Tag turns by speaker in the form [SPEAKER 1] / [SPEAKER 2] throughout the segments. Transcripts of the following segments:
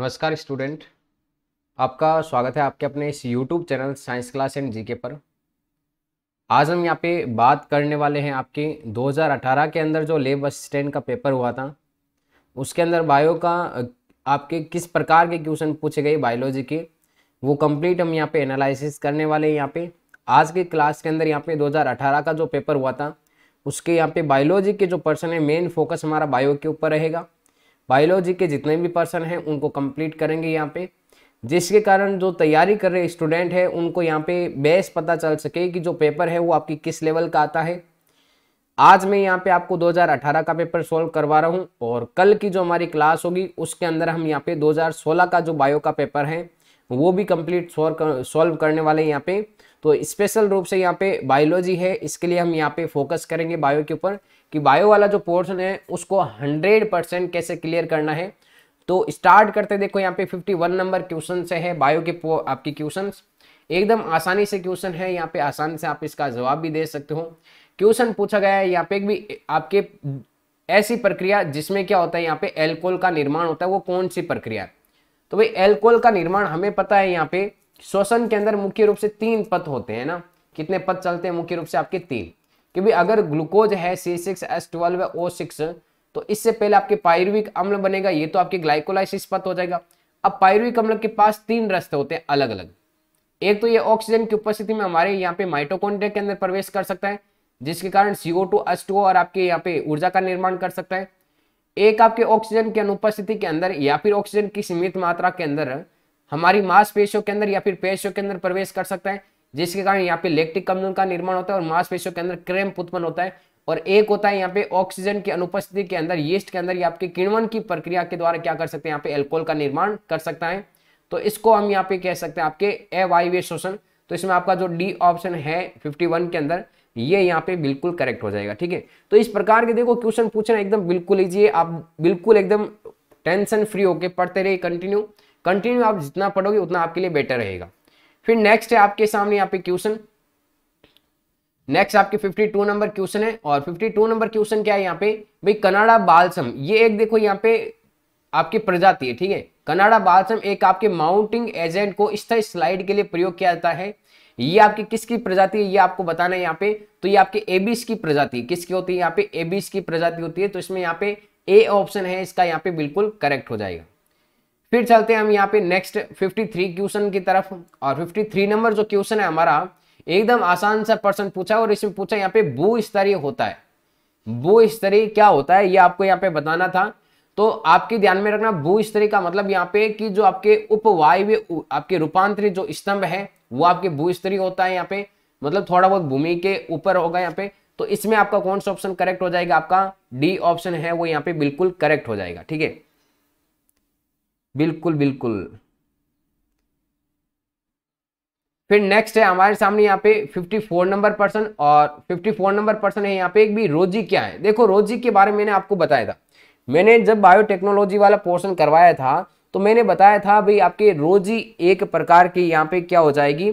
[SPEAKER 1] नमस्कार स्टूडेंट आपका स्वागत है आपके अपने इस YouTube channel science class and GK पर आज हम यहाँ पे बात करने वाले हैं आपके 2018 के अंदर जो लेब असिस्टेंट का पेपर हुआ था उसके अंदर बायो का आपके किस प्रकार के क्वेश्चन पूछे गए बायोलॉजी के वो कंप्लीट हम यहाँ पे एनालिसिस करने वाले हैं यहाँ पे आज के क्लास के अंदर यहाँ पे 2018 का जो पेपर हुआ था उसके यहाँ पे बायोलॉजी के जो पर्सन है मेन फोकस हमारा बायो के ऊपर रहेगा बायोलॉजी के जितने भी पर्सन हैं उनको कंप्लीट करेंगे यहाँ पे जिसके कारण जो तैयारी कर रहे स्टूडेंट हैं उनको यहाँ पे बेस पता चल सके कि जो पेपर है वो आपकी किस लेवल का आता है आज मैं यहाँ पे आपको 2018 का पेपर सॉल्व करवा रहा हूँ और कल की जो हमारी क्लास होगी उसके अंदर हम यहाँ पे 2016 का जो बायो का पेपर है वो भी कंप्लीट सॉल्व करने वाले यहाँ पे तो स्पेशल रूप से यहाँ पे बायोलॉजी है इसके लिए हम यहाँ पे फोकस करेंगे बायो के ऊपर कि बायो वाला जो पोर्शन है उसको हंड्रेड परसेंट कैसे क्लियर करना है तो स्टार्ट करते देखो यहाँ पे फिफ्टी वन नंबर क्वेश्चन से है बायो के आपकी क्वेश्चन एकदम आसानी से क्वेश्चन है यहाँ पे आसानी से आप इसका जवाब भी दे सकते हो क्वेश्चन पूछा गया है यहाँ पे भी आपके ऐसी प्रक्रिया जिसमें क्या होता है यहाँ पे एल्कोहल का निर्माण होता है वो कौन सी प्रक्रिया तो भाई एल्कोहल का निर्माण हमें पता है यहाँ पे श्वसन के अंदर मुख्य रूप से तीन पथ होते हैं ना कितने पथ चलते हैं मुख्य रूप से आपके तीन क्योंकि अगर ग्लूकोज है C six S twelve O six तो इससे पहले आपके पायरुविक अम्ल बनेगा ये तो आपके ग्लाइकोलाइसिस पथ हो जाएगा अब पायरुविक अम्ल के पास तीन रास्ते होते हैं अलग अलग एक तो ये ऑक्सीजन की उपस्थिति में हमारे यहाँ पे माइटोकॉन्ड्रिया के अंदर प्रवेश कर सकता है जिसके कारण सीओ टू एस टू और आपके यहाँ पे ऊर्जा का निर्माण कर सकता है एक आपके ऑक्सीजन की अनुपस्थिति के अंदर या फिर ऑक्सीजन की सीमित मात्रा के अंदर हमारी मांसपेशियों के अंदर या फिर पेशियों के अंदर प्रवेश कर सकता है जिसके कारण यहाँ पे लेक्टिक कमजोर का निर्माण होता है और मांसपेशियों के अंदर क्रेम्प उत्पन्न होता है और एक होता है यहाँ पे ऑक्सीजन की अनुपस्थिति के अंदर यीस्ट के अंदर या आपके किणवन की प्रक्रिया के द्वारा क्या कर सकते हैं यहाँ पे एल्कोहल का निर्माण कर सकता है तो इसको हम यहाँ पे कह सकते हैं आपके अवायवीय शोषण तो इसमें आपका जो डी ऑप्शन है 51 के अंदर ये यहाँ पे बिल्कुल करेक्ट हो जाएगा ठीक है तो इस प्रकार के देखो क्वेश्चन पूछना एकदम बिल्कुल लीजिए आप बिल्कुल एकदम टेंशन फ्री होके पढ़ते रहिए कंटिन्यू कंटिन्यू आप जितना पढ़ोगे उतना आपके लिए बेटर रहेगा फिर नेक्स्ट है आपके सामने यहाँ पे क्वेश्चन नेक्स्ट आपके 52 नंबर क्वेश्चन है और 52 नंबर क्वेश्चन क्या है यहाँ पे भाई कनाडा बालसम ये एक देखो यहाँ पे आपकी प्रजाति है ठीक है कनाडा बालसम एक आपके माउंटिंग एजेंट को स्थायी स्लाइड के लिए प्रयोग किया जाता है ये आपकी किसकी प्रजाति है ये आपको बताना है यहाँ पे तो ये आपके एबिस की प्रजाति किसकी होती है यहाँ पे एबिस की प्रजाति होती है तो इसमें यहाँ पे ए ऑप्शन है इसका यहाँ पे बिल्कुल करेक्ट हो जाएगा फिर चलते हैं हम यहाँ पे नेक्स्ट 53 क्वेश्चन की तरफ और 53 नंबर जो क्वेश्चन है हमारा एकदम आसान सा पर्सन पूछा और इसमें पूछा यहाँ पे भू स्तरीय होता है भू स्तरीय क्या होता है ये आपको यहाँ पे बताना था तो आपके ध्यान में रखना भू स्तरीय का मतलब यहाँ पे कि जो आपके उपवायव्य आपके रूपांतरित जो स्तंभ है वो आपके भू स्तरीय होता है यहाँ पे मतलब थोड़ा बहुत भूमि के ऊपर होगा यहाँ पे तो इसमें आपका कौन सा ऑप्शन करेक्ट हो जाएगा आपका डी ऑप्शन है वो यहाँ पे बिल्कुल करेक्ट हो जाएगा ठीक है बिल्कुल बिल्कुल फिर नेक्स्ट है हमारे सामने यहाँ पे 54 नंबर पर्सन और 54 नंबर पर्सन है यहाँ पे एक भी रोजी क्या है देखो रोजी के बारे में मैंने आपको बताया था मैंने जब बायोटेक्नोलॉजी वाला पोर्शन करवाया था तो मैंने बताया था भाई आपके रोजी एक प्रकार की यहाँ पे क्या हो जाएगी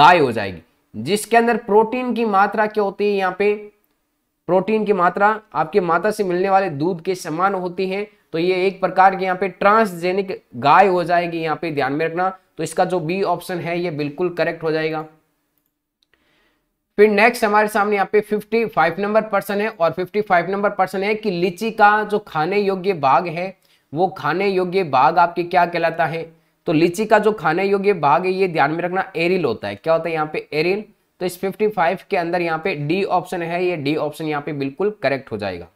[SPEAKER 1] गाय हो जाएगी जिसके अंदर प्रोटीन की मात्रा क्या होती है यहाँ पे प्रोटीन की मात्रा आपके माता से मिलने वाले दूध के समान होती है तो ये एक प्रकार की यहाँ पे ट्रांसजेनिक गाय हो जाएगी यहाँ पे ध्यान में रखना तो इसका जो बी ऑप्शन है ये बिल्कुल करेक्ट हो जाएगा फिर नेक्स्ट हमारे सामने यहाँ पे 55 नंबर पर्सन है और 55 नंबर पर्सन है कि लीची का जो खाने योग्य बाग है वो खाने योग्य बाग आपके क्या कहलाता है तो लीची का जो खाने योग्य बाग है ये ध्यान में रखना एरिल होता है क्या होता है यहाँ पे एरिल तो इस 55 के अंदर यहाँ पे डी ऑप्शन है ये डी ऑप्शन यहाँ पे बिल्कुल करेक्ट हो जाएगा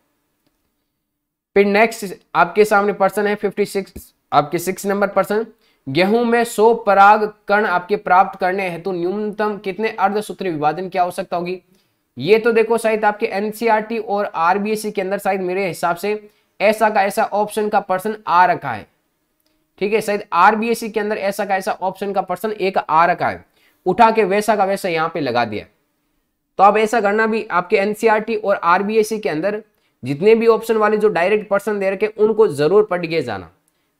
[SPEAKER 1] फिर नेक्स्ट आपके सामने पर्सन है 56 आपके सिक्स नंबर पर्सन गेहूं में सो पराग कर्ण आपके प्राप्त करने हेतु तो न्यूनतम कितने अर्धसूत्री विभाजन की आवश्यकता होगी ये तो देखो शायद आपके एनसीआरटी e और आरबीएससी e के अंदर शायद मेरे हिसाब से ऐसा का ऐसा ऑप्शन का पर्सन आ रखा है ठीक है शायद आरबीएससी e के अंदर ऐसा का ऐसा ऑप्शन का पर्सन एक आ रखा है उठा के वैसा का वैसा यहाँ पे लगा दिया तो अब ऐसा करना भी आपके एनसीआरटी और आरबीएससी के अंदर जितने भी ऑप्शन वाले जो डायरेक्ट पर्सन दे रखे उनको जरूर पढ़ के जाना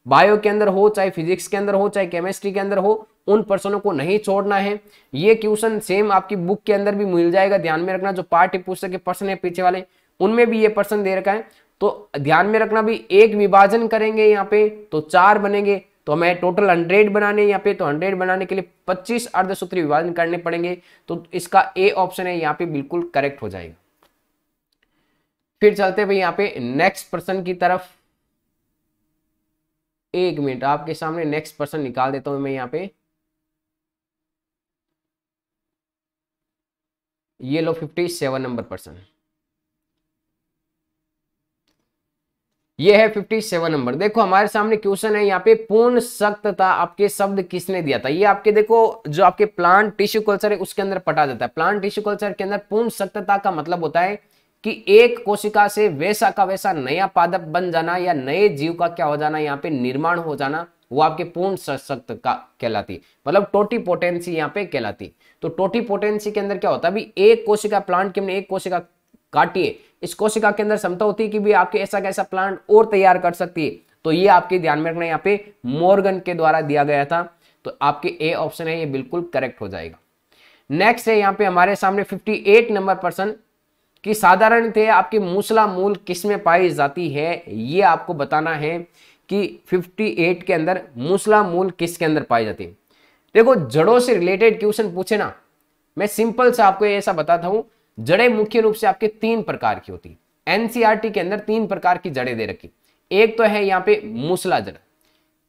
[SPEAKER 1] बायो के अंदर हो चाहे फिजिक्स के अंदर हो चाहे केमिस्ट्री के अंदर हो उन पर्सनों को नहीं छोड़ना है ये क्वेश्चन सेम आपकी बुक के अंदर भी मिल जाएगा ध्यान में रखना जो पाठ्य पुस्तक के पर्सन है पीछे वाले उनमें भी ये पर्सन दे रखा है तो ध्यान में रखना भी एक विभाजन करेंगे यहाँ पे तो चार बनेंगे तो हमें टोटल हंड्रेड बनाने यहाँ पे तो हंड्रेड बनाने के लिए पच्चीस अर्धसूत्री विभाजन करने पड़ेंगे तो इसका ए ऑप्शन है यहाँ पे बिल्कुल करेक्ट हो जाएगा फिर चलते भाई यहाँ पे नेक्स्ट पर्सन की तरफ एक मिनट आपके सामने नेक्स्ट पर्सन निकाल देता हूं मैं यहाँ पे ये लो फिफ्टी सेवन नंबर पर्सन ये है फिफ्टी सेवन नंबर देखो हमारे सामने क्वेश्चन है यहाँ पे पूर्ण सख्तता आपके शब्द किसने दिया था ये आपके देखो जो आपके प्लांट टिश्यू कल्चर है उसके अंदर पटा जाता है प्लांट टिश्यू कल्चर के अंदर पूर्ण सख्तता का मतलब होता है कि एक कोशिका से वैसा का वैसा नया पादप बन जाना या नए जीव का क्या हो जाना यहाँ पे निर्माण हो जाना वो आपके पूर्ण सशक्त का कहलाती मतलब टोटी पोटेंसी यहाँ पे कहलाती तो टोटी पोटेंसी के अंदर क्या होता है अभी एक कोशिका प्लांट के एक कोशिका काटिए इस कोशिका के अंदर क्षमता होती है कि भी आपके ऐसा कैसा प्लांट और तैयार कर सकती है तो ये आपके ध्यान में रखना यहाँ पे मोर्गन के द्वारा दिया गया था तो आपके ए ऑप्शन है ये बिल्कुल करेक्ट हो जाएगा नेक्स्ट है यहाँ पे हमारे सामने 58 नंबर पर्सन कि साधारणतः आपकी मूसला मूल किस में पाई जाती है ये आपको बताना है कि 58 के अंदर मूसला मूल किस के अंदर पाई जाती है देखो जड़ों से रिलेटेड क्वेश्चन पूछे ना मैं सिंपल से आपको ऐसा बताता हूँ जड़ें मुख्य रूप से आपके तीन प्रकार की होती है एनसीआरटी e के अंदर तीन प्रकार की जड़ें दे रखी एक तो है यहाँ पे मूसला जड़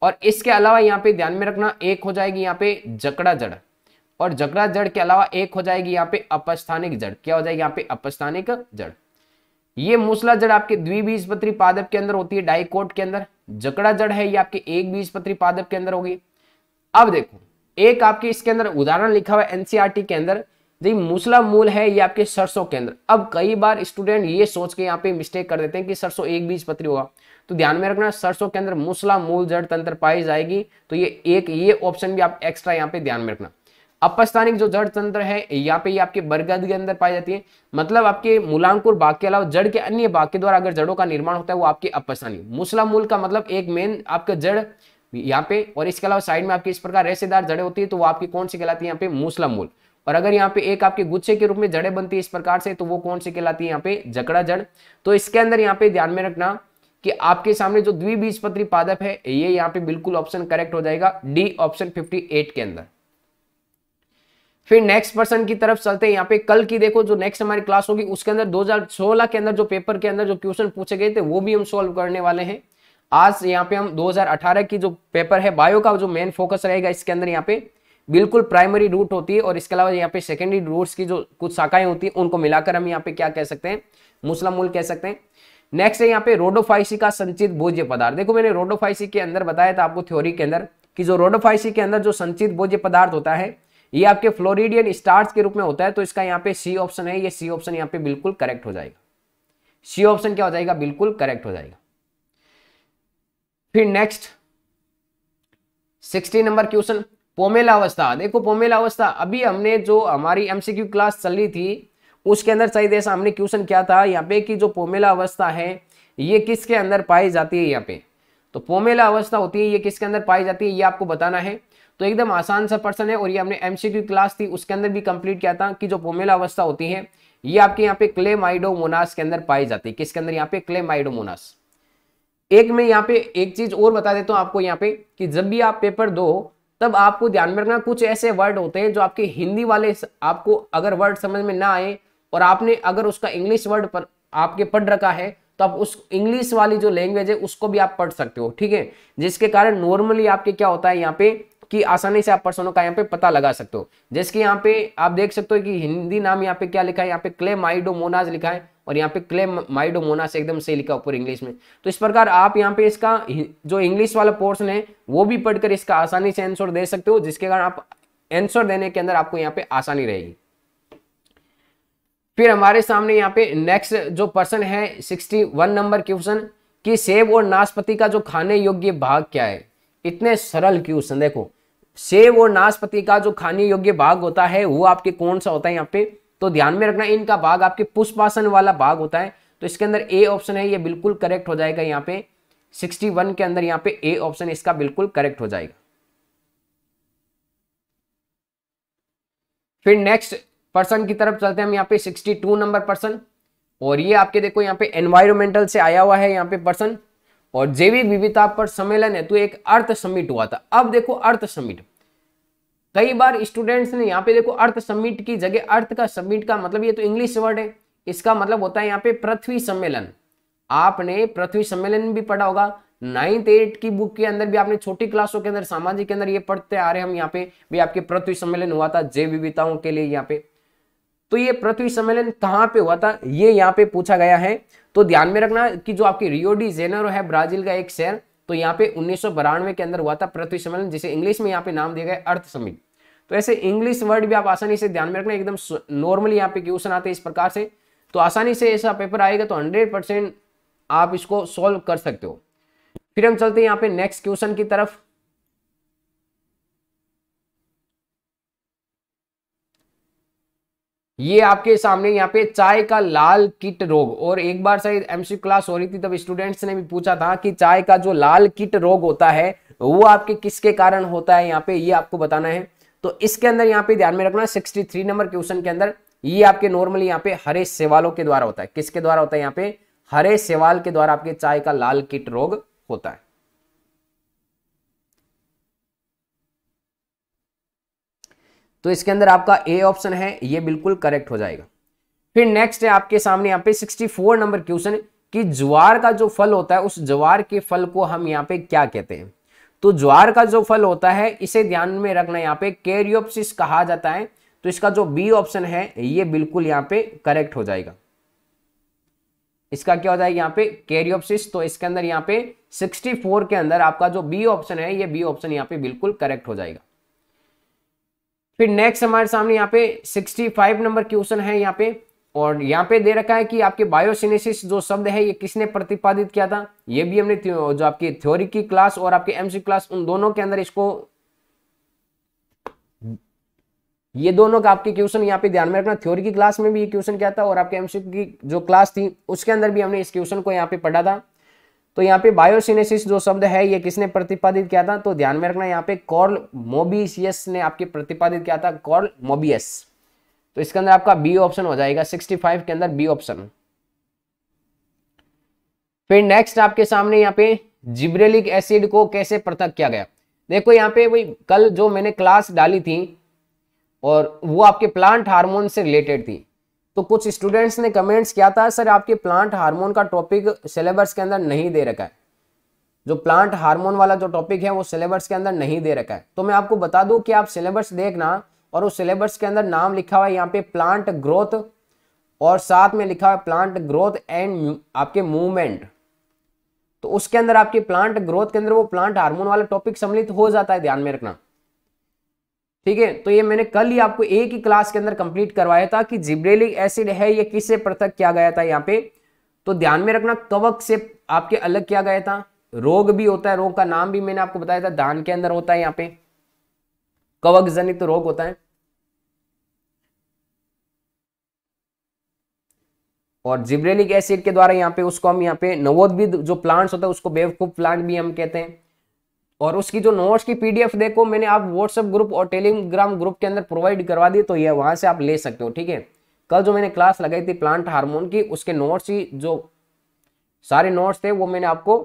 [SPEAKER 1] और इसके अलावा यहाँ पे ध्यान में रखना एक हो जाएगी यहाँ पे जकड़ा जड़ और जकड़ा जड़ के अलावा एक हो जाएगी यहाँ पे अपस्थानिक जड़ क्या हो जाएगी यहाँ पे अपस्थानिक जड़ ये मूसला जड़ आपके द्विबीजपत्री पादप के अंदर होती है डाइकोट के अंदर जकड़ा जड़ है ये आपके एक बीजपत्री पादप के अंदर होगी अब देखो एक आपके इसके अंदर उदाहरण लिखा हुआ एनसीआर एनसीआरटी के अंदर मूसला मूल है ये आपके सरसों के अंदर अब कई बार स्टूडेंट ये सोच के यहाँ पे मिस्टेक कर देते हैं कि सरसों एक बीज पत्री होगा तो ध्यान में रखना सरसों के अंदर मूसला मूल जड़ तंत्र पाई जाएगी तो ये एक ये ऑप्शन भी आप एक्स्ट्रा यहाँ पे ध्यान में रखना अपस्थानिक जो जड़ तंत्र है यहाँ पे ये आपके बरगद के अंदर पाई जाती है मतलब आपके मूलांकुर बाग के अलावा जड़ के अन्य बाग के द्वारा अगर जड़ों का निर्माण होता है वो आपके अपस्थानिक मूसला मूल का मतलब एक मेन आपका जड़ यहाँ पे और इसके अलावा साइड में आपके इस प्रकार रेसेदार जड़े होती है तो वो आपकी कौन सी कहलाती है यहाँ पे मूसला मूल और अगर यहाँ पे एक आपके गुच्छे के रूप में जड़े बनती है इस प्रकार से तो वो कौन सी कहलाती है यहाँ पे जकड़ा जड़ तो इसके अंदर यहाँ पे ध्यान में रखना कि आपके सामने जो द्विबीजपत्री पादप है ये यहाँ पे बिल्कुल ऑप्शन करेक्ट हो जाएगा डी ऑप्शन 58 के अंदर फिर नेक्स्ट पर्सन की तरफ चलते हैं यहाँ पे कल की देखो जो नेक्स्ट हमारी क्लास होगी उसके अंदर 2016 के अंदर जो पेपर के अंदर जो क्वेश्चन पूछे गए थे वो भी हम सॉल्व करने वाले हैं आज यहाँ पे हम 2018 की जो पेपर है बायो का जो मेन फोकस रहेगा इसके अंदर यहाँ पे बिल्कुल प्राइमरी रूट होती है और इसके अलावा यहाँ पे सेकेंडरी रूट्स की जो कुछ शाखाएं होती है उनको मिलाकर हम यहाँ पे क्या कह सकते हैं मुस्लिम मूल कह सकते हैं नेक्स्ट है यहाँ पे रोडोफाइसी का संचित भोज्य पदार्थ देखो मैंने रोडोफाइसी के अंदर बताया था आपको थ्योरी के अंदर कि जो रोडोफाइसी के अंदर जो संचित भोज्य पदार्थ होता है ये आपके फ्लोरिडियन स्टार्स के रूप में होता है तो इसका यहाँ पे सी ऑप्शन है ये सी ऑप्शन यहाँ पे बिल्कुल करेक्ट हो जाएगा सी ऑप्शन क्या हो जाएगा बिल्कुल करेक्ट हो जाएगा फिर नेक्स्ट सिक्सटी नंबर क्वेश्चन पोमेला अवस्था देखो पोमेला अवस्था अभी हमने जो हमारी एमसीक्यू क्लास चल रही थी उसके अंदर सही देश हमने क्वेश्चन क्या था यहाँ पे कि जो पोमेला अवस्था है ये किसके अंदर पाई जाती है यहाँ पे तो पोमेला अवस्था होती है ये किसके अंदर पाई जाती है ये आपको बताना है तो एकदम आसान सा पर्सन है और ये हमने एमसीक्यू क्लास थी उसके अंदर भी कंप्लीट किया था कि जो पोमेला अवस्था होती है ये आपके यहाँ पे क्ले माइडोमोनास के अंदर पाई जाती है किसके अंदर यहाँ पे क्ले माइडोमोनास एक मैं यहाँ पे एक चीज और बता देता हूँ आपको यहाँ पे कि जब भी आप पेपर दो तब आपको ध्यान में रखना कुछ ऐसे वर्ड होते हैं जो आपके हिंदी वाले आपको अगर वर्ड समझ में ना आए और आपने अगर उसका इंग्लिश वर्ड पर आपके पढ़ रखा है तो आप उस इंग्लिश वाली जो लैंग्वेज है उसको भी आप पढ़ सकते हो ठीक है जिसके कारण नॉर्मली आपके क्या होता है यहाँ पे कि आसानी से आप पर्सनों का यहाँ पे पता लगा सकते हो जैसे कि यहाँ पे आप देख सकते हो कि हिंदी नाम यहाँ पे क्या लिखा है यहाँ पे क्ले माइडोमोनाज लिखा है और यहाँ पे क्ले माइडोमोनास एकदम सही लिखा ऊपर इंग्लिश में तो इस प्रकार आप यहाँ पे इसका जो इंग्लिश वाला पोर्सन है वो भी पढ़कर इसका आसानी से आंसर दे सकते हो जिसके कारण आप आंसर देने के अंदर आपको यहाँ पे आसानी रहेगी फिर हमारे सामने यहाँ पे नेक्स्ट जो पर्सन है 61 नंबर क्वेश्चन कि सेब और नाशपति का जो खाने योग्य भाग क्या है इतने सरल क्वेश्चन देखो सेब और नाशपति का जो खाने योग्य भाग होता है वो आपके कौन सा होता है यहाँ पे तो ध्यान में रखना इनका भाग आपके पुष्पासन वाला भाग होता है तो इसके अंदर ए ऑप्शन है ये बिल्कुल करेक्ट हो जाएगा यहाँ पे 61 के अंदर यहाँ पे ए ऑप्शन इसका बिल्कुल करेक्ट हो जाएगा फिर नेक्स्ट पर्सन की तरफ चलते हैं हम यहाँ पे 62 नंबर पर्सन और ये आपके देखो यहाँ पे एनवायरमेंटल से आया हुआ है यहाँ पे पर्सन और जैविक विविधता पर सम्मेलन है तो एक अर्थ समिट हुआ था अब देखो अर्थ समिट कई बार स्टूडेंट्स ने यहाँ पे देखो अर्थ समिट की जगह अर्थ का समिट का मतलब ये तो इंग्लिश वर्ड है इसका मतलब होता है यहाँ पे पृथ्वी सम्मेलन आपने पृथ्वी सम्मेलन भी पढ़ा होगा नाइन्थ एट की बुक के अंदर भी आपने छोटी क्लासों के अंदर सामाजिक के अंदर ये पढ़ते आ रहे हम यहाँ पे भी आपके पृथ्वी सम्मेलन हुआ था जैव विविधताओं के लिए यहाँ पे तो ये पृथ्वी सम्मेलन कहाँ पे हुआ था ये यहाँ पे पूछा गया है तो ध्यान में रखना कि जो आपके रियोडी जेनरो है ब्राजील का एक शहर तो यहाँ पे उन्नीस के अंदर हुआ था पृथ्वी सम्मेलन जिसे इंग्लिश में यहाँ पे नाम दिया गया अर्थ समिति तो ऐसे इंग्लिश वर्ड भी आप आसानी से ध्यान में रखना एकदम नॉर्मली यहाँ पे क्वेश्चन आते हैं इस प्रकार से तो आसानी से ऐसा पेपर आएगा तो हंड्रेड परसेंट आप इसको सॉल्व कर सकते हो फिर हम चलते हैं यहाँ पे नेक्स्ट क्वेश्चन की तरफ ये आपके सामने यहाँ पे चाय का लाल किट रोग और एक बार शायद एमसी क्लास हो रही थी तब स्टूडेंट्स ने भी पूछा था कि चाय का जो लाल किट रोग होता है वो आपके किसके कारण होता है यहाँ पे ये आपको बताना है तो इसके अंदर यहाँ पे ध्यान में रखना सिक्सटी थ्री नंबर क्वेश्चन के अंदर ये आपके नॉर्मली यहाँ पे हरे सेवालों के द्वारा होता है किसके द्वारा होता है यहाँ पे हरे सेवाल के द्वारा आपके चाय का लाल किट रोग होता है तो इसके अंदर आपका ए ऑप्शन है ये बिल्कुल करेक्ट हो जाएगा फिर नेक्स्ट है आपके सामने यहाँ पे 64 नंबर क्वेश्चन कि ज्वार का जो फल होता है उस ज्वार के फल को हम यहाँ पे क्या कहते हैं तो ज्वार का जो फल होता है इसे ध्यान में रखना यहाँ पे कैरियोप्सिस कहा जाता है तो इसका जो बी ऑप्शन है ये बिल्कुल यहाँ पे करेक्ट हो जाएगा इसका क्या हो जाएगा यहाँ पे कैरियोप्सिस तो इसके अंदर यहाँ पे फोर के अंदर आपका जो बी ऑप्शन है ये बी ऑप्शन यहाँ पे बिल्कुल करेक्ट हो जाएगा फिर नेक्स्ट हमारे सामने यहाँ पे 65 नंबर क्वेश्चन है यहाँ पे और यहाँ पे दे रखा है कि आपके बायोसिनेसिस जो शब्द है ये किसने प्रतिपादित किया था ये भी हमने जो आपकी थ्योरी की क्लास और आपके एमसी क्लास उन दोनों के अंदर इसको ये दोनों का आपके क्वेश्चन यहाँ पे ध्यान में रखना थ्योरी की क्लास में भी ये क्वेश्चन क्या था और आपके एमसी की जो क्लास थी उसके अंदर भी हमने इस क्वेश्चन को यहाँ पे पढ़ा था तो यहाँ पे बायोसिनेसिस जो शब्द है ये किसने प्रतिपादित किया था तो ध्यान में रखना यहाँ पे कॉर्ल मोबिशियस ने आपके प्रतिपादित किया था कॉर्ल मोबियस तो इसके अंदर आपका बी ऑप्शन हो जाएगा 65 के अंदर बी ऑप्शन फिर नेक्स्ट आपके सामने यहाँ पे जिब्रेलिक एसिड को कैसे पृथक किया गया देखो यहाँ पे वही कल जो मैंने क्लास डाली थी और वो आपके प्लांट हार्मोन से रिलेटेड थी तो कुछ स्टूडेंट्स ने कमेंट्स किया था सर आपके प्लांट हार्मोन का टॉपिक सिलेबस के अंदर नहीं दे रखा है जो प्लांट हार्मोन वाला जो टॉपिक है वो सिलेबस के अंदर नहीं दे रखा है तो मैं आपको बता दूं कि आप सिलेबस देखना और उस सिलेबस के अंदर नाम लिखा हुआ है यहाँ पे प्लांट ग्रोथ और साथ में लिखा हुआ प्लांट ग्रोथ एंड आपके मूवमेंट तो उसके अंदर आपके प्लांट ग्रोथ के अंदर वो प्लांट हार्मोन वाला टॉपिक सम्मिलित हो जाता है ध्यान में रखना ठीक है तो ये मैंने कल ही आपको एक ही क्लास के अंदर कंप्लीट करवाया था कि जिब्रेलिक एसिड है ये किससे पृथक किया गया था यहाँ पे तो ध्यान में रखना कवक से आपके अलग किया गया था रोग भी होता है रोग का नाम भी मैंने आपको बताया था धान के अंदर होता है यहाँ पे कवक जनित रोग होता है और जिब्रेलिक एसिड के द्वारा यहाँ पे उसको हम यहाँ पे नवोद्भिद जो प्लांट्स होता है उसको बेवकूफ प्लांट भी हम कहते हैं और उसकी जो नोट्स की पीडीएफ देखो मैंने आप व्हाट्सएप ग्रुप और टेलीग्राम ग्रुप के अंदर प्रोवाइड करवा दी तो यह वहां से आप ले सकते हो ठीक है कल जो मैंने क्लास लगाई थी प्लांट हार्मोन की उसके नोट्स ही जो सारे नोट्स थे वो मैंने आपको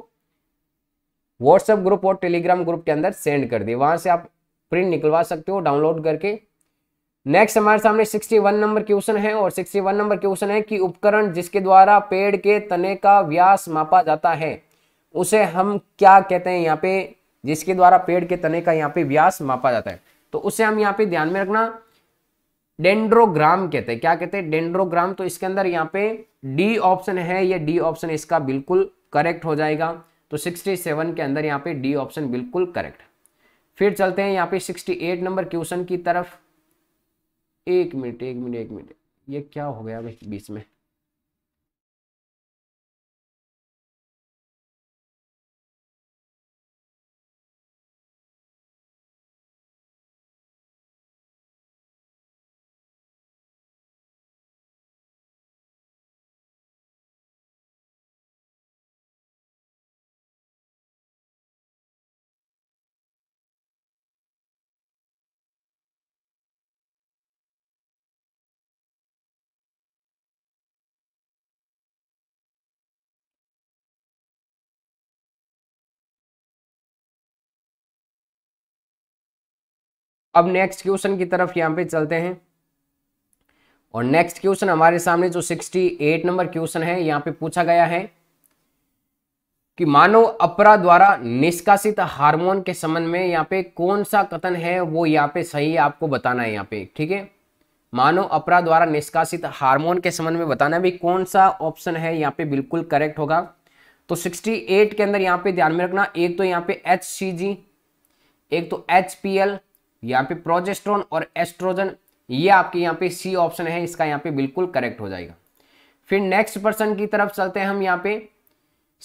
[SPEAKER 1] व्हाट्सएप ग्रुप और टेलीग्राम ग्रुप के अंदर सेंड कर दिए वहां से आप प्रिंट निकलवा सकते हो डाउनलोड करके नेक्स्ट हमारे सामने 61 नंबर क्वेश्चन है और 61 नंबर क्वेश्चन है कि उपकरण जिसके द्वारा पेड़ के तने का व्यास मापा जाता है उसे हम क्या कहते हैं यहाँ पे जिसके द्वारा पेड़ के तने का यहाँ पे व्यास मापा जाता है तो उसे हम यहाँ पे ध्यान में रखना डेंड्रोग्राम कहते हैं क्या कहते हैं डेंड्रोग्राम तो इसके अंदर यहाँ पे डी ऑप्शन है या डी ऑप्शन इसका बिल्कुल करेक्ट हो जाएगा तो 67 के अंदर यहाँ पे डी ऑप्शन बिल्कुल करेक्ट फिर चलते हैं यहाँ पे 68 नंबर क्वेश्चन की तरफ एक मिनट एक मिनट एक मिनट ये क्या हो गया भाई बीच में अब नेक्स्ट क्वेश्चन की तरफ यहाँ पे चलते हैं और नेक्स्ट क्वेश्चन हमारे सामने जो 68 नंबर क्वेश्चन है यहाँ पे पूछा गया है कि मानव अपरा द्वारा निष्कासित हार्मोन के संबंध में यहाँ पे कौन सा कथन है वो यहाँ पे सही आपको बताना है यहाँ पे ठीक है मानव अपरा द्वारा निष्कासित हार्मोन के संबंध में बताना भी कौन सा ऑप्शन है यहाँ पे बिल्कुल करेक्ट होगा तो 68 के अंदर यहाँ पे ध्यान में रखना एक तो यहाँ पे एच एक तो एच यहाँ पे प्रोजेस्ट्रोन और एस्ट्रोजन ये आपके यहाँ पे सी ऑप्शन है इसका यहाँ पे बिल्कुल करेक्ट हो जाएगा फिर नेक्स्ट पर्सन की तरफ चलते हैं हम यहाँ पे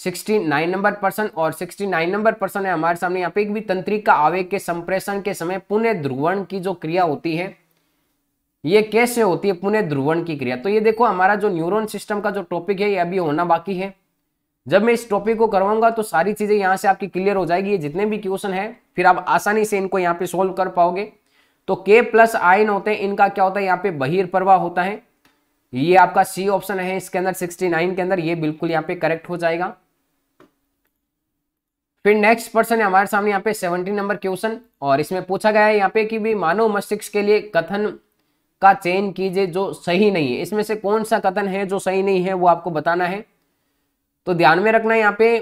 [SPEAKER 1] 69 नंबर पर्सन और 69 नंबर पर्सन है हमारे सामने यहाँ पे एक भी तंत्री का आवेग के संप्रेषण के समय पुनः ध्रुवण की जो क्रिया होती है ये कैसे होती है पुनः ध्रुवण की क्रिया तो ये देखो हमारा जो न्यूरोन सिस्टम का जो टॉपिक है ये अभी होना बाकी है जब मैं इस टॉपिक को करवाऊंगा तो सारी चीजें यहां से आपकी क्लियर हो जाएगी ये जितने भी क्वेश्चन है फिर आप आसानी से इनको यहाँ पे सोल्व कर पाओगे तो के प्लस आयन होते हैं इनका क्या होता है यहाँ पे प्रवाह होता है ये आपका सी ऑप्शन है इसके अंदर 69 के अंदर ये बिल्कुल यहाँ पे करेक्ट हो जाएगा फिर नेक्स्ट पर्सन है हमारे सामने यहाँ पे 70 नंबर क्वेश्चन और इसमें पूछा गया है यहाँ पे कि भी मानव मस्तिष्क के लिए कथन का चयन कीजिए जो सही नहीं है इसमें से कौन सा कथन है जो सही नहीं है वो आपको बताना है तो ध्यान में रखना यहाँ पे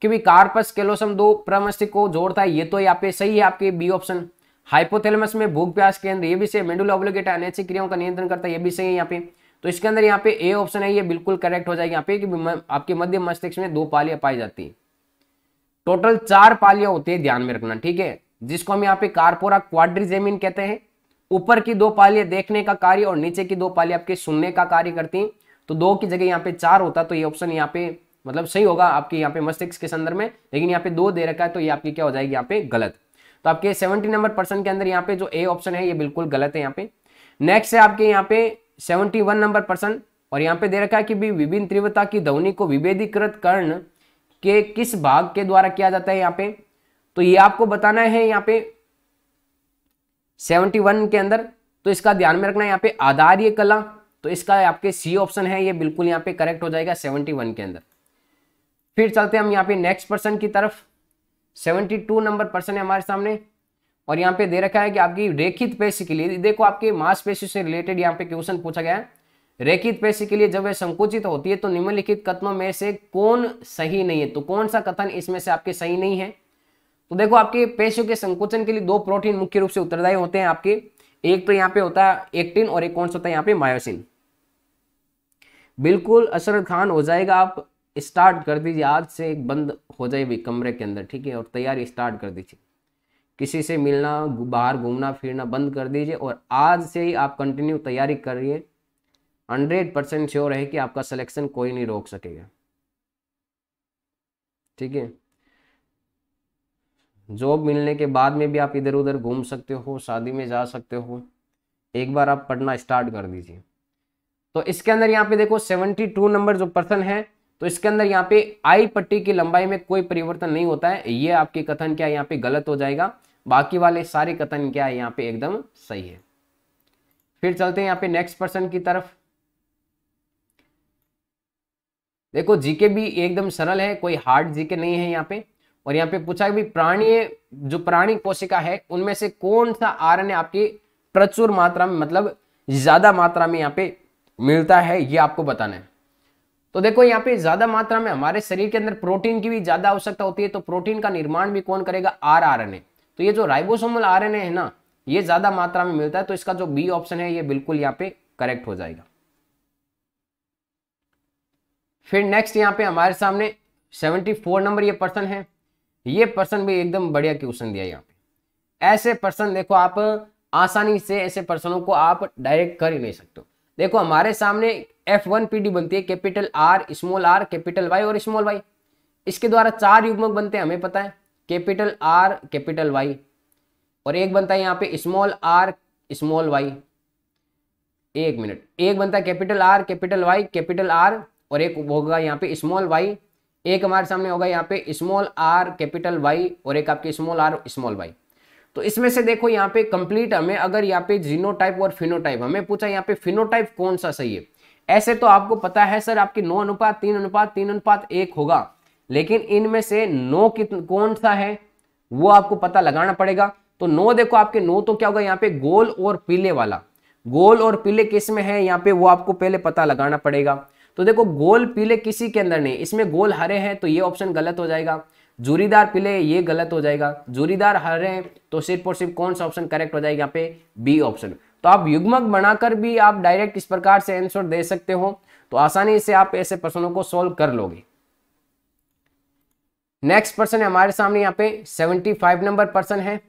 [SPEAKER 1] कि भी कार्पस केलोसम दो प्रमस्तिक को जोड़ता है ये तो यहाँ पे सही है आपके बी ऑप्शन हाइपोथेलमस में भूख प्यास केंद्र ये भी सही मेडुला क्रियाओं का नियंत्रण करता है ये भी सही है यहाँ पे तो इसके अंदर यहाँ पे ए ऑप्शन है ये बिल्कुल करेक्ट हो जाएगी यहाँ पे कि आपके मध्य मस्तिष्क में दो पालियां पाई जाती है टोटल चार पालियां होती है ध्यान में रखना ठीक है जिसको हम यहाँ पे कारपोरा क्वाड्रीजेमिन कहते हैं ऊपर की दो पालियां देखने का कार्य और नीचे की दो पालियां आपके सुनने का कार्य करती हैं तो दो की जगह यहाँ पे चार होता तो ये ऑप्शन यहाँ पे मतलब सही होगा आपके यहाँ पे मस्तिष्क के संदर्भ में लेकिन यहाँ पे दो दे रखा है तो ये आपकी क्या हो जाएगी यहाँ पे गलत तो आपके सेवेंटी नंबर पर्सन के अंदर यहाँ पे जो ए ऑप्शन है ये बिल्कुल गलत है यहाँ पे नेक्स्ट है आपके यहाँ पे सेवेंटी वन नंबर पर्सन और यहाँ पे दे रखा है कि भी विभिन्न तीव्रता की ध्वनि को विभेदीकृत कर्ण के किस भाग के द्वारा किया जाता है यहाँ पे तो ये आपको बताना है यहाँ पे 71 के अंदर तो इसका ध्यान में रखना है यहाँ पे आधार्य कला तो इसका आपके सी ऑप्शन है ये बिल्कुल यहाँ पे करेक्ट हो जाएगा 71 के अंदर फिर चलते हैं हम यहाँ पे नेक्स्ट पर्सन की तरफ 72 नंबर पर्सन है हमारे सामने और यहाँ पे दे रखा है कि आपकी रेखित पेशी के लिए देखो आपके मांसपेशी से रिलेटेड यहाँ पे क्वेश्चन पूछा गया है रेखित पेशी के लिए जब वह संकुचित होती है तो निम्नलिखित कथनों में से कौन सही नहीं है तो कौन सा कथन इसमें से आपके सही नहीं है तो देखो आपके पेशियों के संकुचन के लिए दो प्रोटीन मुख्य रूप से उत्तरदायी होते हैं आपके एक तो यहाँ पे होता है एक्टिन और एक कौन सा होता है यहाँ पे मायोसिन बिल्कुल अशरत खान हो जाएगा आप स्टार्ट कर दीजिए आज से बंद हो जाएगी कमरे के अंदर ठीक है और तैयारी स्टार्ट कर दीजिए किसी से मिलना बाहर घूमना फिरना बंद कर दीजिए और आज से ही आप कंटिन्यू तैयारी करिए हंड्रेड परसेंट श्योर है कि आपका सिलेक्शन कोई नहीं रोक सकेगा ठीक है जॉब मिलने के बाद में भी आप इधर उधर घूम सकते हो शादी में जा सकते हो एक बार आप पढ़ना स्टार्ट कर दीजिए तो इसके अंदर यहाँ पे देखो 72 नंबर जो पर्सन है तो इसके अंदर यहाँ पे आई पट्टी की लंबाई में कोई परिवर्तन नहीं होता है ये आपके कथन क्या यहाँ पे गलत हो जाएगा बाकी वाले सारे कथन क्या है यहाँ पे एकदम सही है फिर चलते हैं यहाँ पे नेक्स्ट पर्सन की तरफ देखो जीके भी एकदम सरल है कोई हार्ड जीके नहीं है यहाँ पे और यहाँ पे पूछा भी प्राणी जो प्राणी कोशिका है उनमें से कौन सा आरएनए आपकी प्रचुर मात्रा में मतलब ज्यादा मात्रा में यहाँ पे मिलता है ये आपको बताना है तो देखो यहाँ पे ज्यादा मात्रा में हमारे शरीर के अंदर प्रोटीन की भी ज्यादा आवश्यकता होती है तो प्रोटीन का निर्माण भी कौन करेगा आर आर एन ए तो ये जो राइबोसोमल आर एन ए है ना ये ज्यादा मात्रा में मिलता है तो इसका जो बी ऑप्शन है ये बिल्कुल यहाँ पे करेक्ट हो जाएगा फिर नेक्स्ट यहाँ पे हमारे सामने फोर नंबर ये पर्सन है ये पर्सन भी एकदम बढ़िया क्वेश्चन दिया यहाँ पे ऐसे पर्सन देखो आप आसानी से ऐसे पर्सनों को आप डायरेक्ट कर ही नहीं सकते देखो हमारे सामने एफ वन पी डी बनती है capital R small R capital Y और स्मॉल वाई इसके द्वारा चार युग्मक बनते हैं हमें पता है कैपिटल आर कैपिटल वाई और एक बनता है यहाँ पे स्मॉल आर स्मॉल वाई एक मिनट एक बनता है capital R capital Y capital R और एक होगा यहाँ पे स्मॉल वाई एक हमारे सामने होगा यहाँ पे स्मॉल आर कैपिटल वाई और एक आपके स्मॉल आर स्मॉल वाई तो इसमें से देखो यहाँ पे कंप्लीट हमें अगर यहाँ पे जीनोटाइप और फिनोटाइप हमें पूछा यहाँ पे फिनोटाइप कौन सा सही है ऐसे तो आपको पता है सर आपके नौ अनुपात तीन अनुपात तीन अनुपात एक होगा लेकिन इनमें से नौ कौन सा है वो आपको पता लगाना पड़ेगा तो नो देखो आपके नो तो क्या होगा यहाँ पे गोल और पीले वाला गोल और पीले किस में है यहाँ पे वो आपको पहले पता लगाना पड़ेगा तो देखो गोल पीले किसी के अंदर नहीं इसमें गोल हरे हैं तो ये ऑप्शन गलत हो जाएगा जूरीदार पिले ये गलत हो जाएगा जूरीदार हरे तो सिर्फ और सिर्फ कौन सा ऑप्शन करेक्ट हो जाएगा यहाँ पे बी ऑप्शन तो आप युग्मक बनाकर भी आप डायरेक्ट इस प्रकार से आंसर दे सकते हो तो आसानी से आप ऐसे प्रश्नों को सोल्व कर लोगे नेक्स्ट पर्सन है हमारे सामने यहाँ पे 75 नंबर पर्सन है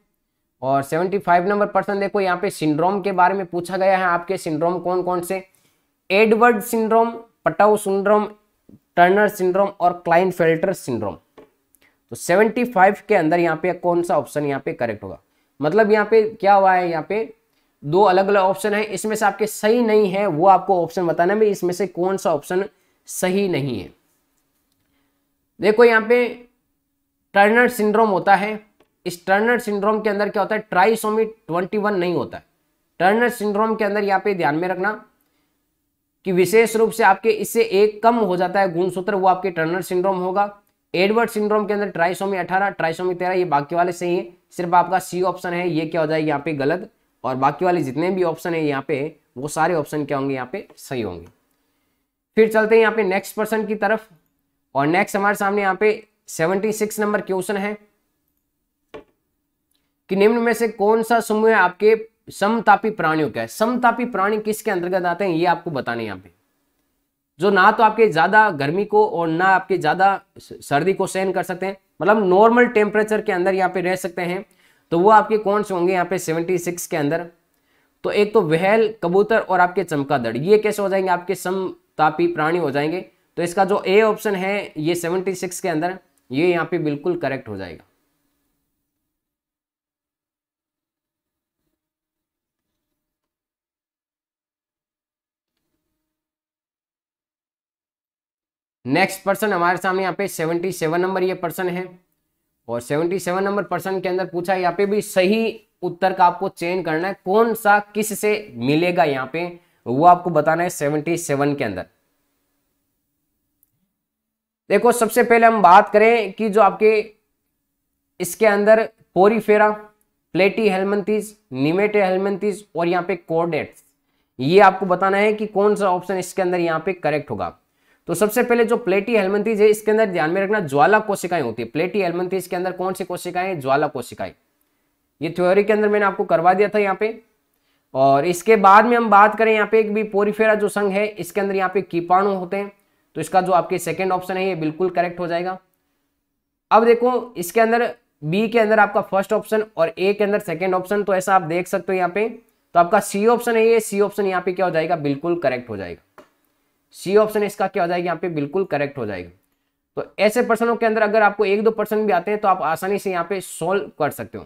[SPEAKER 1] और 75 नंबर पर्सन देखो यहाँ पे सिंड्रोम के बारे में पूछा गया है आपके सिंड्रोम कौन कौन से Edward syndrome Patau syndrome Turner syndrome और क्लाइन फिल्टर सिंड्रोम तो 75 के अंदर यहाँ पे कौन सा ऑप्शन यहाँ पे करेक्ट होगा मतलब यहाँ पे क्या हुआ है यहाँ पे दो अलग अलग ऑप्शन है इसमें से आपके सही नहीं है वो आपको ऑप्शन बताना भाई इसमें से कौन सा ऑप्शन सही नहीं है देखो यहाँ पे टर्नर सिंड्रोम होता है इस टर्नर सिंड्रोम के अंदर क्या होता है ट्राइसोमी 21 नहीं होता है टर्नर सिंड्रोम के अंदर यहाँ पे ध्यान में रखना कि विशेष रूप से आपके इससे एक कम हो जाता है गुणसूत्र वो आपके टर्नर सिंड्रोम होगा एडवर्ड सिंड्रोम के अंदर ट्राइसोमी अठारह ट्राइसोमी तेरह ये बाकी वाले सही है सिर्फ आपका सी ऑप्शन है ये क्या हो जाएगा यहाँ पे गलत और बाकी वाले जितने भी ऑप्शन है यहाँ पे वो सारे ऑप्शन क्या होंगे यहाँ पे सही होंगे फिर चलते हैं यहाँ पे नेक्स्ट पर्सन की तरफ और नेक्स्ट हमारे सामने यहाँ पे 76 नंबर क्वेश्चन है कि निम्न में से कौन सा समूह आपके समतापी प्राणियों का है समतापी प्राणी किसके अंतर्गत आते हैं ये आपको बताने यहाँ पे जो ना तो आपके ज़्यादा गर्मी को और ना आपके ज़्यादा सर्दी को सहन कर सकते हैं मतलब नॉर्मल टेम्परेचर के अंदर यहाँ पे रह सकते हैं तो वो आपके कौन से होंगे यहाँ पे 76 के अंदर तो एक तो वहल कबूतर और आपके चमकादड़ ये कैसे हो जाएंगे आपके समतापी प्राणी हो जाएंगे तो इसका जो ए ऑप्शन है ये 76 के अंदर ये यहाँ पे बिल्कुल करेक्ट हो जाएगा नेक्स्ट पर्सन हमारे सामने यहाँ पे सेवेंटी सेवन नंबर ये पर्सन है और सेवन नंबर पर्सन के अंदर पूछा यहाँ पे भी सही उत्तर का आपको चेंज करना है कौन सा किस से मिलेगा यहाँ पे वो आपको बताना है सेवन के अंदर देखो सबसे पहले हम बात करें कि जो आपके इसके अंदर पोरीफेरा प्लेटी हेलमेंथीज निमेटे हेलमेंथीज और यहाँ पे कोर्डेट्स ये आपको बताना है कि कौन सा ऑप्शन इसके अंदर यहाँ पे करेक्ट होगा तो सबसे पहले जो प्लेटी हेलमंथीज है इसके अंदर ध्यान में रखना ज्वाला कोशिकाएं होती है प्लेटी हेलमंथीज के अंदर कौन सी कोशिकाएं ज्वाला कोशिकाएं ये थ्योरी के अंदर मैंने आपको करवा दिया था यहाँ पे और इसके बाद में हम बात करें यहाँ पे एक भी पोरीफेरा जो संघ है इसके अंदर यहाँ पे कीपाणु होते हैं तो इसका जो आपके सेकेंड ऑप्शन है ये बिल्कुल करेक्ट हो जाएगा अब देखो इसके अंदर बी के अंदर आपका फर्स्ट ऑप्शन और ए के अंदर सेकेंड ऑप्शन तो ऐसा आप देख सकते हो यहाँ पे तो आपका सी ऑप्शन है ये सी ऑप्शन यहाँ पे क्या हो जाएगा बिल्कुल करेक्ट हो जाएगा सी ऑप्शन इसका क्या हो जाएगा यहाँ पे बिल्कुल करेक्ट हो जाएगा तो ऐसे प्रश्नों के अंदर अगर आपको एक दो प्रश्न भी आते हैं तो आप आसानी से यहाँ पे सोल्व कर सकते हो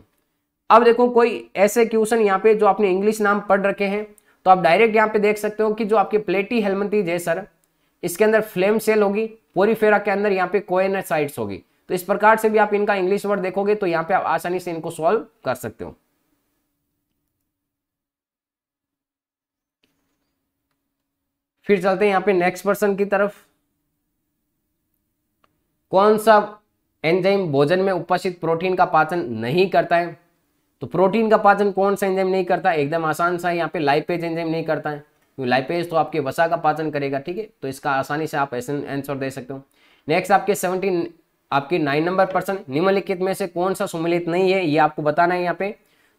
[SPEAKER 1] अब देखो कोई ऐसे क्वेश्चन यहाँ पे जो आपने इंग्लिश नाम पढ़ रखे हैं तो आप डायरेक्ट यहाँ पे देख सकते हो कि जो आपके प्लेटी हेलमती जय सर इसके अंदर फ्लेम सेल होगी पोरी के अंदर यहाँ पे कोयन कोएनसाइट्स होगी तो इस प्रकार से भी आप इनका इंग्लिश वर्ड देखोगे तो यहाँ पे आप आसानी से इनको सॉल्व कर सकते हो फिर चलते हैं यहाँ पे नेक्स्ट पर्सन की तरफ कौन सा एंजाइम भोजन में उपस्थित प्रोटीन का पाचन नहीं करता है तो प्रोटीन का पाचन कौन सा एंजाइम नहीं करता एकदम आसान सा यहाँ पे लाइपेज एंजाइम नहीं करता है तो लाइपेज तो आपके वसा का पाचन करेगा ठीक है तो इसका आसानी से आप ऐसे आंसर दे सकते हो नेक्स्ट आपके सेवनटीन आपके नाइन नंबर पर्सन निम्नलिखित में से कौन सा सुमिलित नहीं है ये आपको बताना है यहाँ पे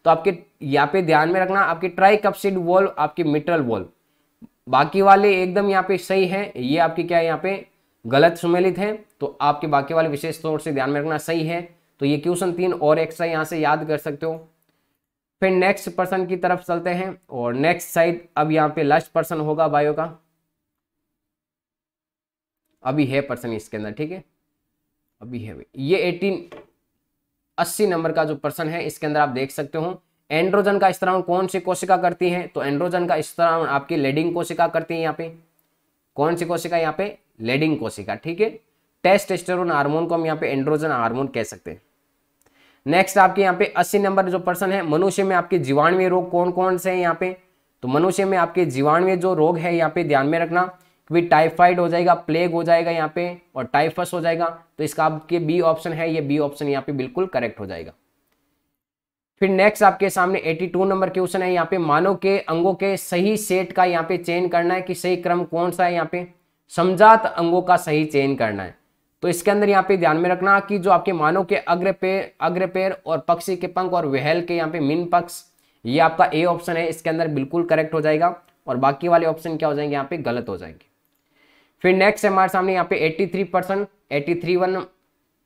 [SPEAKER 1] तो आपके यहाँ पे ध्यान में रखना आपकी ट्राई कप्सिड वॉल्व आपकी मिट्रल वॉल्व बाकी वाले एकदम यहाँ पे सही हैं ये आपके क्या है यहाँ पे गलत सुमेलित हैं तो आपके बाकी वाले विशेष तौर से ध्यान में रखना सही है तो ये क्वेश्चन तीन और एक्स्ट्रा यहाँ से याद कर सकते हो फिर नेक्स्ट पर्सन की तरफ चलते हैं और नेक्स्ट साइड अब यहाँ पे लास्ट पर्सन होगा बायो का अभी है पर्सन इसके अंदर ठीक है अभी है ये एटीन अस्सी नंबर का जो पर्सन है इसके अंदर आप देख सकते हो एंड्रोजन का स्त्रावण कौन सी कोशिका करती है तो एंड्रोजन का स्त्रावण आपकी लेडिंग कोशिका करती है यहाँ पे कौन सी कोशिका यहाँ पे लेडिंग कोशिका ठीक है टेस्टेस्टेरोन हार्मोन को हम यहाँ पे एंड्रोजन हार्मोन कह सकते हैं नेक्स्ट आपके यहाँ पे अस्सी नंबर जो पर्सन है मनुष्य में आपके जीवाणु रोग कौन कौन से हैं यहाँ पे तो मनुष्य में आपके जीवाणु जो रोग है यहाँ पे ध्यान में रखना कि टाइफाइड हो जाएगा प्लेग हो जाएगा यहाँ पे और टाइफस हो जाएगा तो इसका आपके बी ऑप्शन है ये बी ऑप्शन यहाँ पे बिल्कुल करेक्ट हो जाएगा फिर नेक्स्ट आपके सामने 82 नंबर क्वेश्चन है यहाँ पे मानव के अंगों के सही सेट का यहाँ पे चेन करना है कि सही क्रम कौन सा है यहाँ पे समझात अंगों का सही चेन करना है तो इसके अंदर यहाँ पे ध्यान में रखना कि जो आपके मानव के अग्र पेर अग्र पेर और पक्षी के पंख और वहल के यहाँ पे मिन पक्ष ये आपका ए ऑप्शन है इसके अंदर बिल्कुल करेक्ट हो जाएगा और बाकी वाले ऑप्शन क्या हो जाएंगे यहाँ पे गलत हो जाएंगे फिर नेक्स्ट हमारे सामने यहाँ पे three percent eighty three one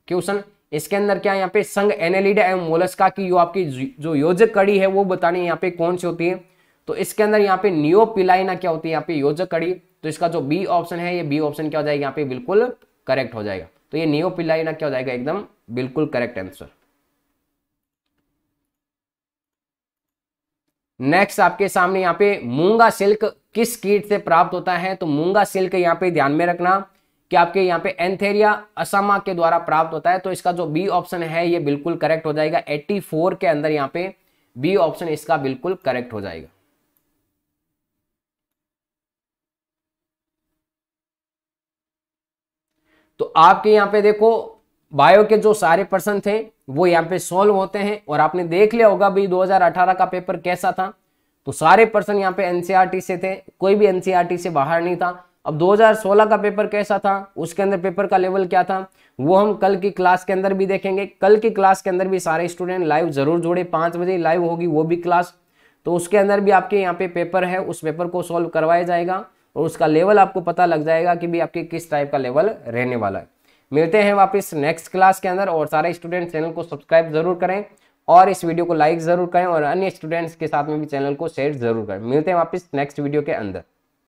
[SPEAKER 1] question इसके अंदर क्या यहाँ पे संघ एनेलिडा एवं मोलस्का की जो आपकी जो योजक कड़ी है वो बतानी यहाँ पे कौन सी होती है तो इसके अंदर यहाँ पे नियोपिलाइना क्या होती है यहाँ पे योजक कड़ी तो इसका जो बी ऑप्शन है ये बी ऑप्शन क्या हो जाएगा यहाँ पे बिल्कुल करेक्ट हो जाएगा तो ये नियोपिलाइना क्या हो जाएगा एकदम बिल्कुल करेक्ट आंसर नेक्स्ट आपके सामने यहाँ पे मूंगा सिल्क किस कीट से प्राप्त होता है तो मूंगा सिल्क यहाँ पे ध्यान में रखना कि आपके यहाँ पे एंथेरिया असामा के द्वारा प्राप्त होता है तो इसका जो बी ऑप्शन है ये बिल्कुल करेक्ट हो जाएगा 84 के अंदर यहाँ पे बी ऑप्शन इसका बिल्कुल करेक्ट हो जाएगा तो आपके यहाँ पे देखो बायो के जो सारे प्रश्न थे वो यहाँ पे सॉल्व होते हैं और आपने देख लिया होगा भाई 2018 का पेपर कैसा था तो सारे प्रश्न यहाँ पे एनसीईआरटी e से थे कोई भी एनसीईआरटी e से बाहर नहीं था अब 2016 का पेपर कैसा था उसके अंदर पेपर का लेवल क्या था वो हम कल की क्लास के अंदर भी देखेंगे कल की क्लास के अंदर भी सारे स्टूडेंट लाइव जरूर जोड़े पाँच बजे लाइव होगी वो भी क्लास तो उसके अंदर भी आपके यहाँ पे पेपर है उस पेपर को सॉल्व करवाया जाएगा और उसका लेवल आपको पता लग जाएगा कि भी आपके किस टाइप का लेवल रहने वाला है मिलते हैं वापस नेक्स्ट क्लास के अंदर और सारे स्टूडेंट चैनल को सब्सक्राइब जरूर करें और इस वीडियो को लाइक जरूर करें और अन्य स्टूडेंट्स के साथ में भी चैनल को शेयर जरूर करें मिलते हैं वापस नेक्स्ट वीडियो के अंदर